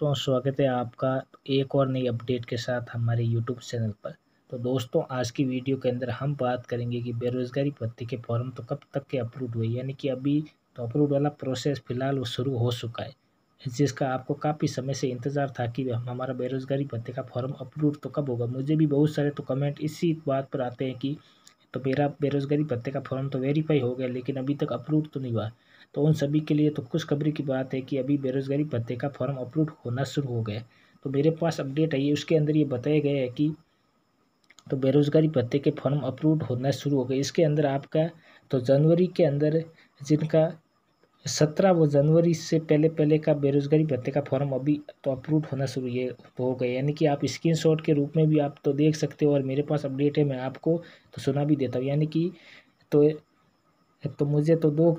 दोस्तों स्वागत है आपका एक और नई अपडेट के साथ हमारे यूट्यूब चैनल पर तो दोस्तों आज की वीडियो के अंदर हम बात करेंगे कि बेरोज़गारी भत्ते के फॉर्म तो कब तक के अप्रूव हुए यानी कि अभी तो अप्रूव वाला प्रोसेस फ़िलहाल वो शुरू हो चुका है जिसका आपको काफ़ी समय से इंतज़ार था कि हम हमारा बेरोज़गारी भत्ते का फॉर्म अप्रूव तो कब होगा मुझे भी बहुत सारे तो कमेंट इसी बात पर आते हैं कि तो मेरा बेरोज़गारी भत्ते का फॉर्म तो वेरीफाई हो गया लेकिन अभी तक अप्रूव तो नहीं हुआ तो उन सभी के लिए तो खुशखबरी की बात है कि अभी बेरोजगारी भत्ते का फॉर्म अप्रूव होना शुरू हो गया तो मेरे पास अपडेट आई है उसके अंदर ये बताया गया है कि तो बेरोजगारी भत्ते के फॉर्म अप्रूव होना शुरू हो गए इसके अंदर आपका तो जनवरी के अंदर जिनका सत्रह व जनवरी से पहले पहले का बेरोजगारी भत्ते का फॉर्म अभी तो अप्रूव होना शुरू ये हो गया यानी कि आप स्क्रीनशॉट के रूप में भी आप तो देख सकते हो और मेरे पास अपडेट है मैं आपको तो सुना भी देता हूँ यानी कि तो तो मुझे तो दो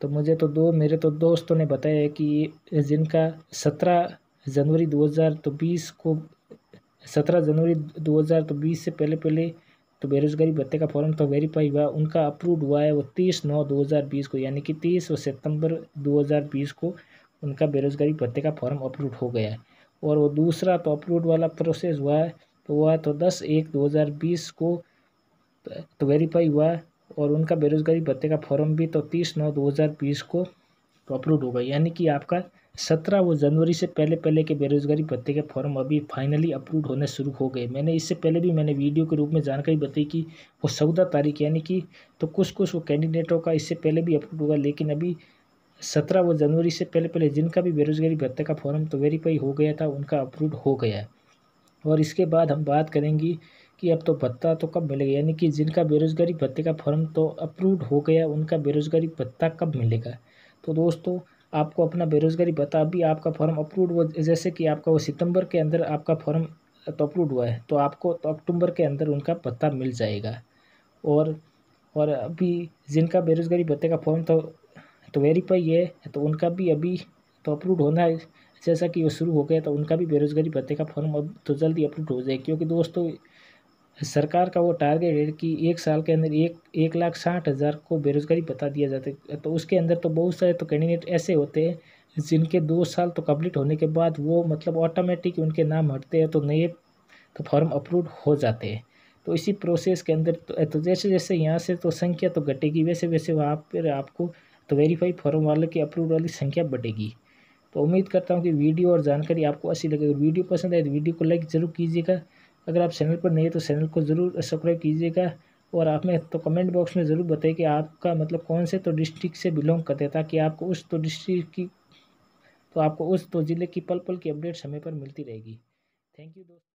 तो मुझे तो दो मेरे तो दोस्तों ने बताया कि जिनका सत्रह जनवरी दो हज़ार तो बीस को सत्रह जनवरी दो हज़ार तो बीस से पहले पहले तो बेरोजगारी भत्ते का फॉर्म तो वेरीफाई हुआ उनका अप्रूव हुआ है वो तीस नौ दो हज़ार बीस को यानी कि तीस सितंबर दो हज़ार बीस को उनका बेरोजगारी भत्ते का फॉर्म अप्रूव हो गया है और वो दूसरा तो अप्रूव वाला प्रोसेस हुआ है तो हुआ तो दस एक बीस को तो वेरीफाई हुआ और उनका बेरोजगारी भत्ते का फॉर्म भी तो तीस नौ दो हज़ार बीस को तो अप्रूव होगा यानी कि आपका सत्रह वो जनवरी से पहले पहले के बेरोजगारी भत्ते के फॉर्म अभी फाइनली अप्रूव होने शुरू हो गए मैंने इससे पहले भी मैंने वीडियो के रूप में जानकारी बताई कि वो चौदह तारीख यानी कि तो कुछ कुछ वो कैंडिडेटों का इससे पहले भी अप्रूव होगा लेकिन अभी सत्रह वो जनवरी से पहले पहले जिनका भी बेरोजगारी भत्ते का फॉर्म तो वेरीफाई हो गया था उनका अप्रूव हो गया और इसके बाद हम बात करेंगी कि अब तो भत्ता तो कब मिलेगा यानी कि जिनका बेरोजगारी भत्ते का फॉर्म तो अप्रूव हो गया उनका बेरोजगारी भत्ता कब मिलेगा तो दोस्तों आपको अपना बेरोजगारी भत्ता अभी आपका फॉर्म अप्रूव हुआ जैसे कि आपका वो सितंबर के अंदर आपका फॉर्म तो अप्रूव हुआ है तो आपको तो अक्टूबर के अंदर उनका भत्ता मिल जाएगा और और अभी जिनका बेरोजगारी भत्ते का फॉर्म तो तो वेरीफाई है तो उनका भी अभी तो अप्रूव होना है जैसा कि वो शुरू हो गया तो उनका भी बेरोजगारी भत्ते का फॉर्म अब तो जल्दी अप्रूव हो जाएगा क्योंकि दोस्तों सरकार का वो टारगेट है कि एक साल के अंदर एक एक लाख साठ हज़ार को बेरोज़गारी बता दिया जाता है तो उसके अंदर तो बहुत सारे तो कैंडिडेट ऐसे होते हैं जिनके दो साल तो कम्प्लीट होने के बाद वो मतलब ऑटोमेटिक उनके नाम हटते हैं तो नए तो फॉर्म अप्रूव हो जाते हैं तो इसी प्रोसेस के अंदर तो, तो जैसे जैसे यहाँ से तो संख्या तो घटेगी वैसे वैसे वहाँ पर आपको तो वेरीफाई फॉर्म वाले की अप्रूव वाली संख्या बढ़ेगी तो उम्मीद करता हूँ कि वीडियो और जानकारी आपको अच्छी लगेगी वीडियो पसंद आए तो वीडियो को लाइक ज़रूर कीजिएगा अगर आप चैनल पर नहीं हैं तो चैनल को ज़रूर सब्सक्राइब कीजिएगा और आप में तो कमेंट बॉक्स में ज़रूर बताइए कि आपका मतलब कौन से तो डिस्ट्रिक्ट से बिलोंग करते हैं ताकि आपको उस तो डिस्ट्रिक्ट की तो आपको उस तो ज़िले की पल पल की अपडेट समय पर मिलती रहेगी थैंक यू दोस्तों